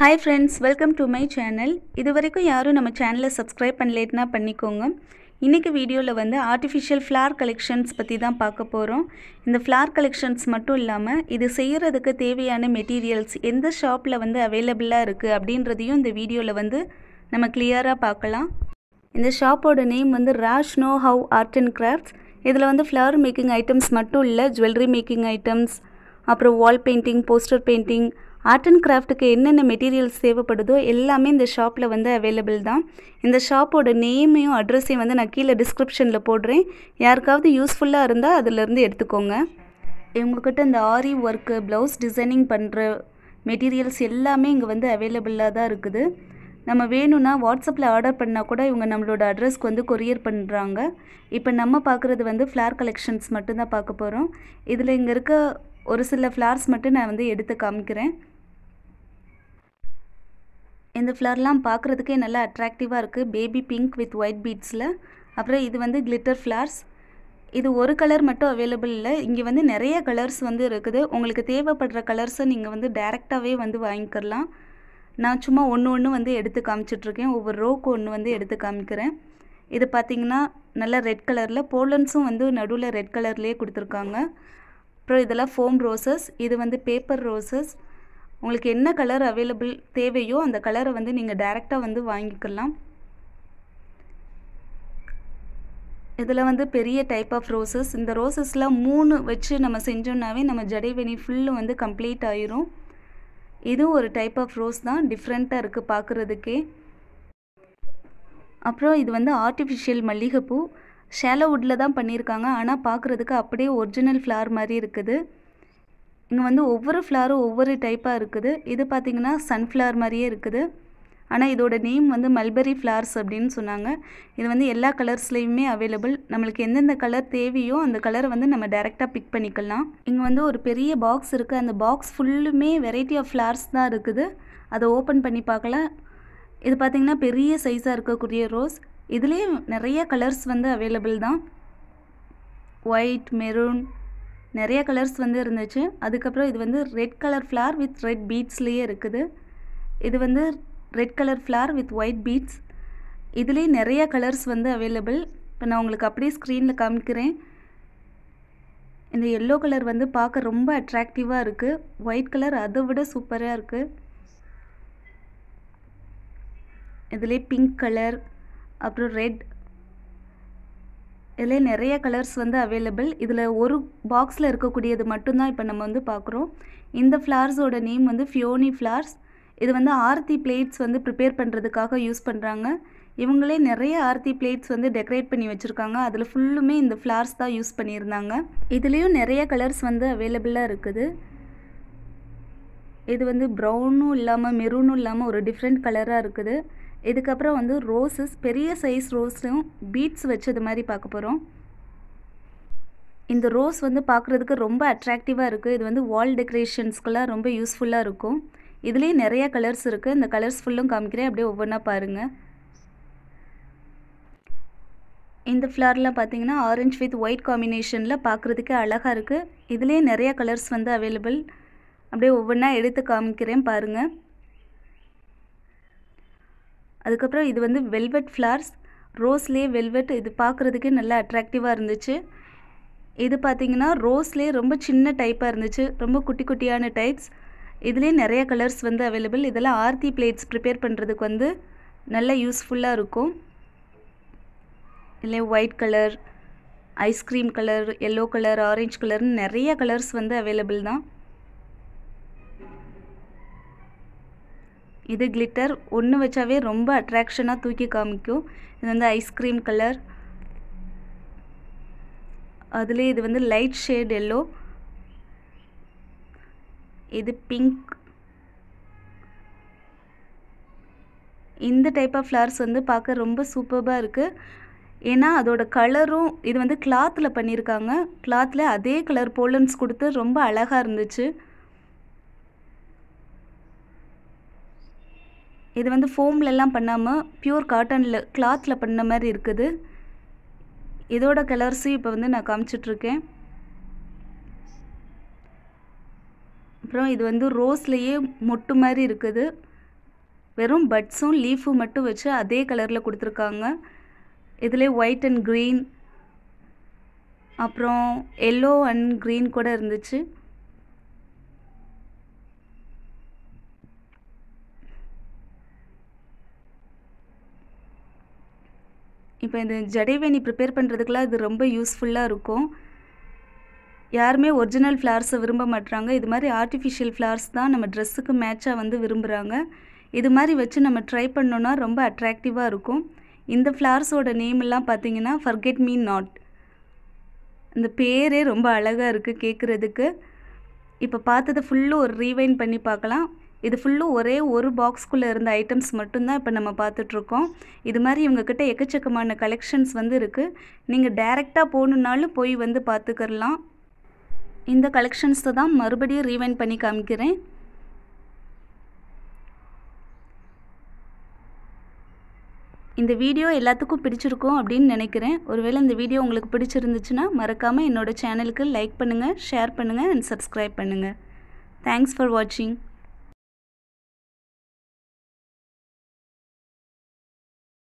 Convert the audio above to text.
hi friends welcome to my channel இது வரைக்கும் யாரும் நம்ம சேனலை சப்ஸ்கிரைப் பண்ணலேட்னா பண்ணிக்கோங்க இன்றைக்கி வீடியோவில் வந்து ஆர்டிஃபிஷியல் ஃப்ளார் கலெக்ஷன்ஸ் பற்றி தான் பார்க்க போகிறோம் இந்த ஃப்ளார் கலெக்ஷன்ஸ் மட்டும் இல்லாமல் இது செய்கிறதுக்கு தேவையான மெட்டீரியல்ஸ் எந்த ஷாப்பில் வந்து அவைலபிளாக இருக்குது அப்படின்றதையும் இந்த வீடியோவில் வந்து நம்ம கிளியராக பார்க்கலாம் இந்த ஷாப்போட நேம் வந்து Rash know how art and crafts இதில் வந்து ஃப்ளவர் மேக்கிங் ஐட்டம்ஸ் மட்டும் இல்லை ஜுவல்லரி மேக்கிங் ஐட்டம்ஸ் அப்புறம் wall painting poster painting art and கிராஃப்ட்டுக்கு என்னென்ன மெட்டீரியல்ஸ் தேவைப்படுதோ எல்லாமே இந்த ஷாப்பில் வந்து அவைலபிள் தான் இந்த ஷாப்போட நேமையும் அட்ரஸையும் வந்து நான் கீழே டிஸ்கிரிப்ஷனில் போடுறேன் யாருக்காவது யூஸ்ஃபுல்லாக இருந்தால் அதிலேருந்து எடுத்துக்கோங்க இவங்கக்கிட்ட இந்த ஆரி ஒர்க்கு ப்ளவுஸ் டிசைனிங் பண்ணுற மெட்டீரியல்ஸ் எல்லாமே இங்கே வந்து அவைலபிளாக தான் இருக்குது நம்ம வேணும்னா வாட்ஸ்அப்பில் ஆர்டர் பண்ணால் கூட இவங்க நம்மளோட அட்ரஸ்க்கு வந்து கொரியர் பண்ணுறாங்க இப்போ நம்ம பார்க்குறது வந்து ஃப்ளார் கலெக்ஷன்ஸ் மட்டும்தான் பார்க்க போகிறோம் இதில் இங்கே இருக்க ஒரு சில ஃப்ளார்ஸ் மட்டும் நான் வந்து எடுத்து காமிக்கிறேன் இந்த ஃப்ளவர்லாம் பார்க்குறதுக்கே நல்லா அட்ராக்டிவாக இருக்குது பேபி பிங்க் வித் ஒயிட் பீட்ஸில் அப்புறம் இது வந்து கிளிட்டர் ஃப்ளார்ஸ் இது ஒரு கலர் மட்டும் அவைலபிள் இல்லை இங்கே வந்து நிறைய கலர்ஸ் வந்து இருக்குது உங்களுக்கு தேவைப்படுற கலர்ஸை நீங்கள் வந்து டைரெக்டாகவே வந்து வாங்கிக்கிறலாம் நான் சும்மா ஒன்று ஒன்று வந்து எடுத்து காமிச்சிட்ருக்கேன் ஒவ்வொரு ரோக்கு ஒன்று வந்து எடுத்து காமிக்கிறேன் இது பார்த்திங்கன்னா நல்லா ரெட் கலரில் போலன்ஸும் வந்து நடுவில் ரெட் கலர்லேயே கொடுத்துருக்காங்க அப்புறம் இதெல்லாம் ஃபோம் ரோசஸ் இது வந்து பேப்பர் ரோசஸ் உங்களுக்கு என்ன கலர் அவைலபிள் தேவையோ அந்த கலரை வந்து நீங்கள் டைரெக்டாக வந்து வாங்கிக்கலாம் இதில் வந்து பெரிய டைப் ஆஃப் ரோசஸ் இந்த ரோசஸ்லாம் மூணு வச்சு நம்ம செஞ்சோன்னாவே நம்ம ஜடைவெனி ஃபுல்லு வந்து கம்ப்ளீட் ஆயிரும் இதுவும் ஒரு டைப் ஆஃப் ரோஸ் தான் டிஃப்ரெண்ட்டாக இருக்குது பார்க்குறதுக்கே அப்புறம் இது வந்து ஆர்டிஃபிஷியல் மல்லிகைப்பூ ஷேலோ தான் பண்ணியிருக்காங்க ஆனால் பார்க்குறதுக்கு அப்படியே ஒரிஜினல் ஃப்ளார் மாதிரி இருக்குது இங்கே வந்து ஒவ்வொரு ஃப்ளாரும் ஒவ்வொரு டைப்பாக இருக்குது இது பார்த்திங்கன்னா சன்ஃப்ளவர் மாதிரியே இருக்குது ஆனால் இதோட நேம் வந்து மல்பெரி ஃப்ளார்ஸ் அப்படின்னு சொன்னாங்க இது வந்து எல்லா கலர்ஸ்லேயுமே அவைலபிள் நம்மளுக்கு எந்தெந்த கலர் தேவையோ அந்த கலரை வந்து நம்ம டைரெக்டாக பிக் பண்ணிக்கலாம் இங்கே வந்து ஒரு பெரிய பாக்ஸ் இருக்குது அந்த பாக்ஸ் ஃபுல்லுமே வெரைட்டி ஆஃப் ஃப்ளார்ஸ் தான் இருக்குது அதை ஓப்பன் பண்ணி பார்க்கல இது பார்த்திங்கன்னா பெரிய சைஸாக இருக்கக்கூடிய ரோஸ் இதுலேயும் நிறைய கலர்ஸ் வந்து அவைலபிள் தான் ஒயிட் மெரூன் நிறைய கலர்ஸ் வந்து இருந்துச்சு அதுக்கப்புறம் இது வந்து red colour flower with red பீட்ஸ்லேயே இருக்குது இது வந்து red colour flower with white beads இதுலேயே நிறைய கலர்ஸ் வந்து அவைலபிள் இப்போ நான் உங்களுக்கு அப்படியே ஸ்க்ரீனில் காமிக்கிறேன் இந்த எல்லோ கலர் வந்து பார்க்க ரொம்ப அட்ராக்டிவாக இருக்குது ஒயிட் கலர் அதை விட சூப்பராக இருக்குது இதிலே பிங்க் கலர் அப்புறம் ரெட் இதில் நிறைய கலர்ஸ் வந்து அவைலபிள் இதில் ஒரு பாக்ஸில் இருக்கக்கூடியது மட்டும்தான் இப்போ நம்ம வந்து பார்க்குறோம் இந்த ஃப்ளார்ஸோட நேம் வந்து ஃபியோனி ஃப்ளார்ஸ் இது வந்து ஆர்த்தி பிளேட்ஸ் வந்து ப்ரிப்பேர் பண்ணுறதுக்காக யூஸ் பண்ணுறாங்க இவங்களே நிறைய ஆர்த்தி பிளேட்ஸ் வந்து டெக்கரேட் பண்ணி வச்சுருக்காங்க அதில் ஃபுல்லுமே இந்த ஃப்ளார்ஸ் தான் யூஸ் பண்ணியிருந்தாங்க இதுலேயும் நிறைய கலர்ஸ் வந்து அவைலபிளாக இருக்குது இது வந்து ப்ரௌனும் இல்லாமல் மெரூனும் இல்லாமல் ஒரு டிஃப்ரெண்ட் கலராக இருக்குது இதுக்கப்புறம் வந்து ரோஸஸ் பெரிய சைஸ் ரோஸும் பீட்ஸ் வச்சது மாதிரி பார்க்க போகிறோம் இந்த ரோஸ் வந்து பார்க்குறதுக்கு ரொம்ப அட்ராக்டிவாக இருக்குது இது வந்து வால் டெக்ரேஷன்ஸ்க்குலாம் ரொம்ப யூஸ்ஃபுல்லாக இருக்கும் இதுலேயும் நிறைய கலர்ஸ் இருக்குது இந்த கலர்ஸ் ஃபுல்லும் காமிக்கிறேன் அப்படியே ஒவ்வொன்றா பாருங்கள் இந்த ஃப்ளார்லாம் பார்த்தீங்கன்னா ஆரஞ்ச் வித் ஒயிட் காம்பினேஷனில் பார்க்குறதுக்கே அழகாக இருக்குது இதுலேயும் நிறைய கலர்ஸ் வந்து அவைலபிள் அப்படியே ஒவ்வொன்றா எடுத்து காமிக்கிறேன் பாருங்கள் அதுக்கப்புறம் இது வந்து வெல்வெட் ஃப்ளார்ஸ் ரோஸ்லேயே வெல்வெட் இது பார்க்குறதுக்கே நல்லா அட்ராக்டிவாக இருந்துச்சு இது பார்த்திங்கன்னா ரோஸ்லேயே ரொம்ப சின்ன டைப்பாக இருந்துச்சு ரொம்ப குட்டி குட்டியான டைப்ஸ் இதுலேயே நிறைய கலர்ஸ் வந்து அவைலபிள் இதெல்லாம் ஆர்த்தி பிளேட்ஸ் ப்ரிப்பேர் பண்ணுறதுக்கு வந்து நல்லா யூஸ்ஃபுல்லாக இருக்கும் இல்லை white colour ice cream colour yellow colour orange கலர்னு நிறைய கலர்ஸ் வந்து அவைலபிள் தான் இது கிளிட்டர் ஒன்று வச்சாவே ரொம்ப அட்ராக்ஷனாக தூக்கி காமிக்கும் இது வந்து ஐஸ்கிரீம் கலர் அதுலேயே இது வந்து லைட் ஷேட் எல்லோ இது பிங்க் இந்த டைப் ஆஃப் ஃப்ளவர்ஸ் வந்து பார்க்க ரொம்ப சூப்பர்பாக இருக்குது ஏன்னா அதோட கலரும் இது வந்து கிளாத்தில் பண்ணியிருக்காங்க கிளாத்தில் அதே கலர் போலன்ஸ் கொடுத்து ரொம்ப அழகாக இருந்துச்சு இது வந்து ஃபோம்லெல்லாம் பண்ணாமல் பியூர் காட்டனில் கிளாத்தில் பண்ண மாதிரி இருக்குது இதோட கலர்ஸும் இப்போ வந்து நான் காமிச்சிட்ருக்கேன் அப்புறம் இது வந்து ரோஸ்லேயே மொட்டு மாதிரி இருக்குது வெறும் பட்ஸும் லீஃபும் மட்டும் வச்சு அதே கலரில் கொடுத்துருக்காங்க இதில் ஒயிட் அண்ட் க்ரீன் அப்புறம் எல்லோ அண்ட் க்ரீன் கூட இருந்துச்சு இப்போ இந்த ஜடைவேணி ப்ரிப்பேர் பண்ணுறதுக்கெலாம் இது ரொம்ப யூஸ்ஃபுல்லாக இருக்கும் யாருமே ஒரிஜினல் ஃப்ளார்ஸை விரும்ப மாட்டுறாங்க இது மாதிரி ஆர்டிஃபிஷியல் ஃப்ளார்ஸ் தான் நம்ம ட்ரெஸ்ஸுக்கு மேட்சாக வந்து விரும்புகிறாங்க இது மாதிரி வச்சு நம்ம ட்ரை பண்ணோன்னா ரொம்ப அட்ராக்டிவாக இருக்கும் இந்த ஃப்ளார்ஸோட நேம்லாம் பார்த்தீங்கன்னா ஃபர்கெட் மீ நாட் இந்த பேரே ரொம்ப அழகாக இருக்குது கேட்குறதுக்கு இப்போ பார்த்ததை ஃபுல்லும் ஒரு ரீவைன் பண்ணி பார்க்கலாம் இது ஃபுல்லும் ஒரே ஒரு பாக்ஸ்குள்ளே இருந்த ஐட்டம்ஸ் மட்டும்தான் இப்போ நம்ம பார்த்துட்ருக்கோம் இது மாதிரி இவங்கக்கிட்ட எக்கச்சக்கமான கலெக்ஷன்ஸ் வந்து இருக்குது நீங்கள் டைரெக்டாக போகணுன்னாலும் போய் வந்து பார்த்துக்கிறலாம் இந்த கலெக்ஷன்ஸை தான் மறுபடியும் ரீவைண்ட் பண்ணி காமிக்கிறேன் இந்த வீடியோ எல்லாத்துக்கும் பிடிச்சிருக்கும் அப்படின்னு நினைக்கிறேன் ஒருவேளை இந்த வீடியோ உங்களுக்கு பிடிச்சிருந்துச்சுன்னா மறக்காமல் என்னோடய சேனலுக்கு லைக் பண்ணுங்கள் ஷேர் பண்ணுங்கள் அண்ட் சப்ஸ்கிரைப் பண்ணுங்கள் தேங்க்ஸ் ஃபார் வாட்சிங்